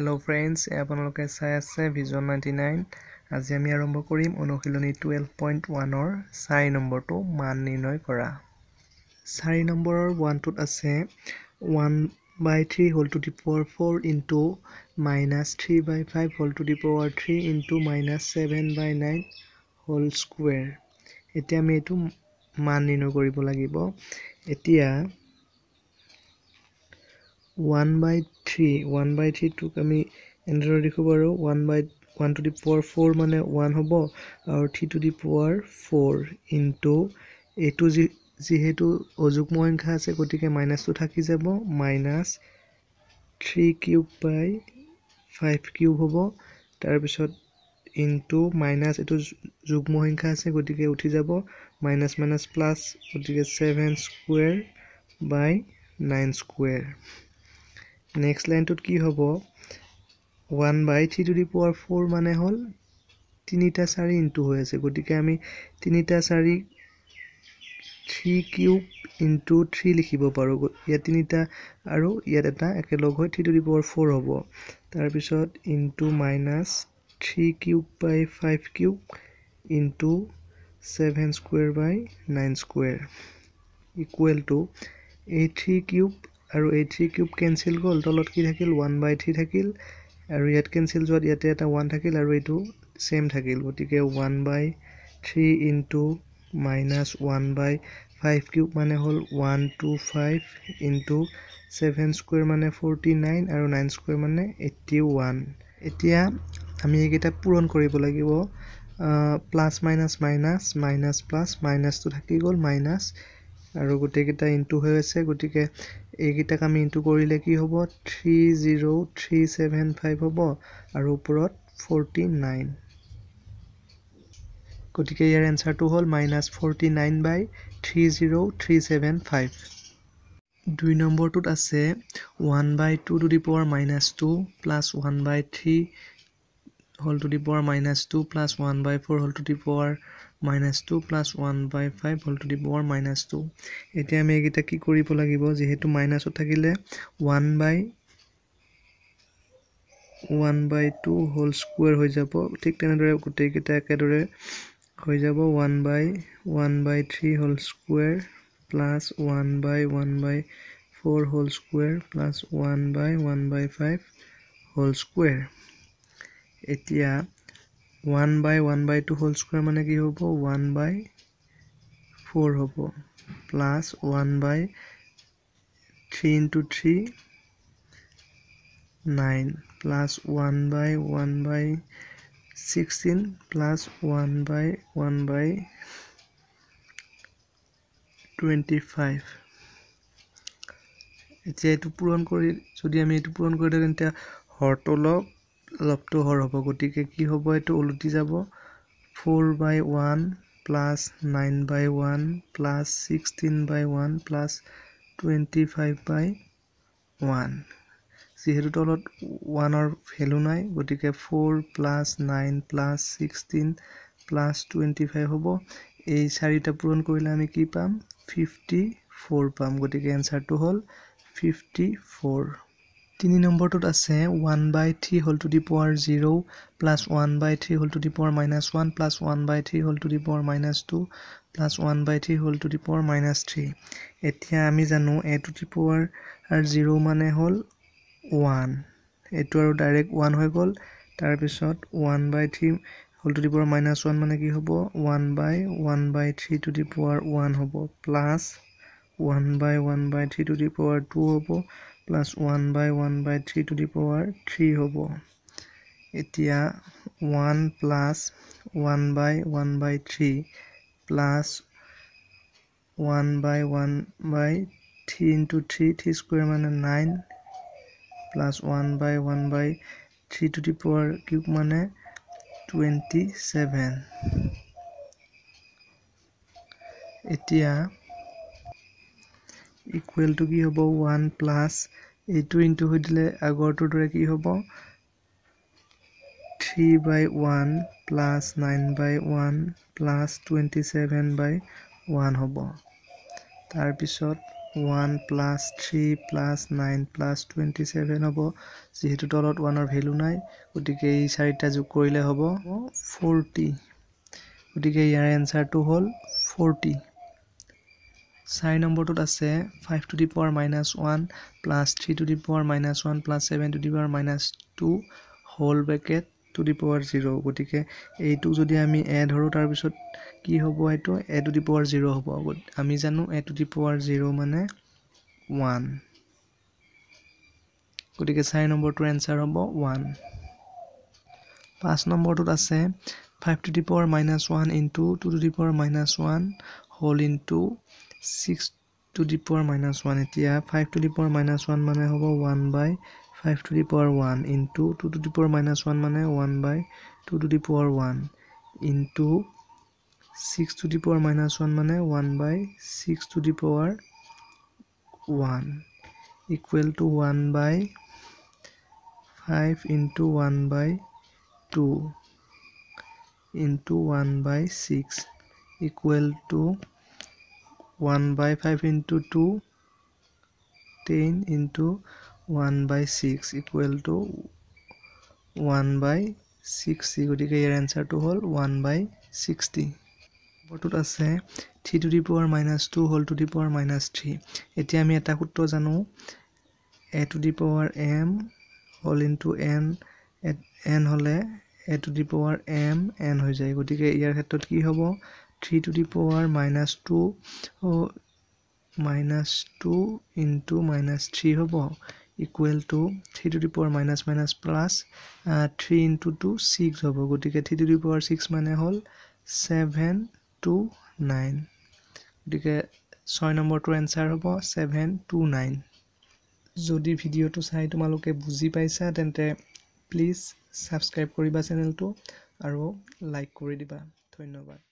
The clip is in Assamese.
হেল্ল' ফ্ৰেণ্ডছ আপোনালোকে চাই আছে ভিজন নাইণ্টি নাইন আজি আমি আৰম্ভ কৰিম অনুশীলনী টুৱেল্ভ পইণ্ট ওৱানৰ চাৰি নম্বৰটো মান নিৰ্ণয় কৰা চাৰি নম্বৰৰ ওৱানটোত আছে ওৱান বাই থ্ৰী হ'ল to the power four into minus three by five হ'ল to the power three into minus seven by nine হ'ল স্কুৱেৰ এতিয়া আমি এইটো মান নিৰ্ণয় কৰিব লাগিব এতিয়া one by three one by থ্ৰীটোক আমি এনেদৰে লিখোঁ বাৰু one by one to the power four মানে ওৱান হ'ব আৰু three to the power four into এইটো যি যিহেতু অযুগ্ম সংখ্যা আছে গতিকে মাইনাছটো থাকি যাব minus three cube by five cube হ'ব তাৰপিছত ইনটু মাইনাছ এইটো যুগ্ম সংখ্যা আছে গতিকে উঠি যাব মাইনাছ মাইনাছ প্লাছ গতিকে seven square by nine square next লাইনটোত কি হ'ব one by three to the power four মানে হ'ল তিনিটা চাৰি ইনটু হৈ আছে গতিকে আমি তিনিটা চাৰি থ্ৰী কিউব ইনটু থ্ৰী লিখিব পাৰোঁ ইয়াত তিনিটা আৰু ইয়াত এটা একেলগ হৈ three to the power four হ'ব তাৰপিছত into minus three cube by five cube into seven square by nine square equal to এই থ্ৰী কিউব আৰু এই থ্ৰী কিউব কেঞ্চিল গ'ল তলত কি থাকিল ওৱান বাই থ্ৰী থাকিল আৰু ইয়াত কেঞ্চিল যোৱাত ইয়াতে এটা ওৱান থাকিল আৰু এইটো ছেম থাকিল গতিকে one by three into minus one by five cube মানে হ'ল one two five into seven square মানে ফৰ্টি নাইন আৰু নাইন স্কুৱেৰ মানে এইটি ওৱান এতিয়া আমি এইকেইটা পূৰণ কৰিব লাগিব plus minus minus minus plus মাইনাছটো থাকি গ'ল মাইনাছ আৰু গোটেইকেইটা ইনটু হৈ আছে গতিকে এইকেইটাক আমি ইনটু কৰিলে কি হ'ব three zero' three seven five হ'ব আৰু ওপৰত ফৰ্টি নাইন গতিকে ইয়াৰ এনচাৰটো হ'ল minus forty nine by three zero' three seven five দুই নম্বৰটোত আছে one by two to the power minus two plus one by three হল to the power minus two plus one by four হল to the power minus two plus one by five হল to the power minus two এতিয়া আমি এইকেইটা কি কৰিব লাগিব যিহেতু মাইনাছত থাকিলে one by one by two whole square হৈ যাব ঠিক তেনেদৰে গোটেইকেইটা একেদৰে হৈ যাব one by one by three whole square plus one by one by four whole square plus one by one by five whole square এতিয়া one by one by two whole square মানে কি হ'ব ওৱান বাই ফ'ৰ হ'ব plus one by three into three nine plus one by one by sixteen plus one by one by twenty five এতিয়া এইটো পূৰণ কৰি যদি আমি এইটো পূৰণ কৰি দিওঁ তেন্তে হৰতলক অলপটো হৰ হ'ব গতিকে কি হ'ব এইটো ওলটি যাব four by one plus nine by one plus sixteen by one plus twenty five by one যিহেতু তলত ওৱানৰ ভেলু নাই গতিকে four plus nine plus sixteen plus twenty five হ'ব এই চাৰিটা পূৰণ কৰিলে আমি কি পাম ফিফটি ফ'ৰ পাম গতিকে এনচাৰটো হ'ল ফিফটি ফ'ৰ তিনি নম্বৰটোত আছে ওৱান বাই থ্ৰী হ'ল to the power zero' plus one by three হ'ল to the power minus one plus one by three হ'ল to the power minus two plus one by three হ'ল to the power minus three এতিয়া আমি জানো a to the power zero' মানে হ'ল ওৱান এইটো আৰু ডাইৰেক্ট ওৱান হৈ গ'ল তাৰপিছত ওৱান বাই থ্ৰী হ'ল to the power minus one মানে কি হ'ব one by one by three to the power one হ'ব plus one by one by three to the power two হ'ব plus one by one by three to the power three হ'ব এতিয়া one plus one by one by three plus one by one by three into three three square মানে nine plus one by one by three to the power cube মানে টুৱেণ্টি ছেভেন এতিয়া ইকুৱেল টু কি হ'ব ওৱান প্লাছ এইটো ইনটু হৈ দিলে আগৰটোৰ দৰে কি হ'ব three by one plus nine by one plus twenty seven by one হ'ব তাৰপিছত one plus three plus nine plus twenty seven হ'ব যিহেতু তলত ওৱানৰ ভেলু নাই গতিকে এই চাৰিটা যোগ কৰিলে হ'ব ফৰ্টি গতিকে ইয়াৰ এনচাৰটো হ'ল ফৰ্টি চাৰি নম্বৰটোত আছে five to the power minus one plus three to the power minus one plus seven to the power minus two হ'ল bracket to the power zero' গতিকে এইটো যদি আমি এ ধৰোঁ তাৰপিছত কি হ'ব এইটো এ টু দি পাৱাৰ জিৰ' হ'ব আমি জানো a to the power zero' মানে ওৱান গতিকে চাৰি নম্বৰটোৰ এনচাৰ হ'ব ওৱান পাঁচ নম্বৰটোত আছে five to the power minus one into two to the power minus one হ'ল into six to the power minus one এতিয়া five to the power minus one মানে হ'ব one by five to the power one into two to the power minus one মানে one by two to the power one into six to the power minus one মানে one by six to the power one equal to one by five into one by two into one by six equal to one by five into two ten into one by six equal to one by sixty গতিকে ইয়াৰ এনচাৰটো হ'ল ওৱান বাই ছিক্সটি নম্বৰটোত আছে three to the power minus two হ'ল to the power minus three এতিয়া আমি এটা সূত্ৰ জানো a to the power m হ'ল ইন টু এন এন হ'লে a to the power m n হৈ যায় গতিকে ইয়াৰ ক্ষেত্ৰত কি হ'ব three to the power minus two minus two into minus three হ'ব equal to three to the power minus minus plus three into two six হ'ব গতিকে three to the power six মানে হ'ল ছেভেন টু নাইন গতিকে ছয় নম্বৰটোৰ এনচাৰ হ'ব ছেভেন টু নাইন যদি ভিডিঅ'টো চাই তোমালোকে বুজি পাইছা তেন্তে প্লিজ ছাবস্ক্ৰাইব কৰিবা চেনেলটো আৰু লাইক কৰি দিবা ধন্যবাদ